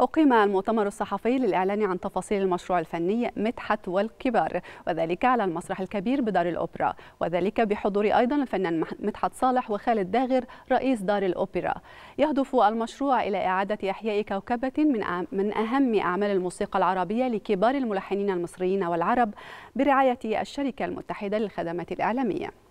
أقيم المؤتمر الصحفي للإعلان عن تفاصيل المشروع الفني مدحت والكبار وذلك على المسرح الكبير بدار الأوبرا وذلك بحضور أيضا الفنان مدحت صالح وخالد داغر رئيس دار الأوبرا يهدف المشروع إلى إعادة إحياء كوكبة من من أهم أعمال الموسيقى العربية لكبار الملحنين المصريين والعرب برعاية الشركة المتحدة للخدمات الإعلامية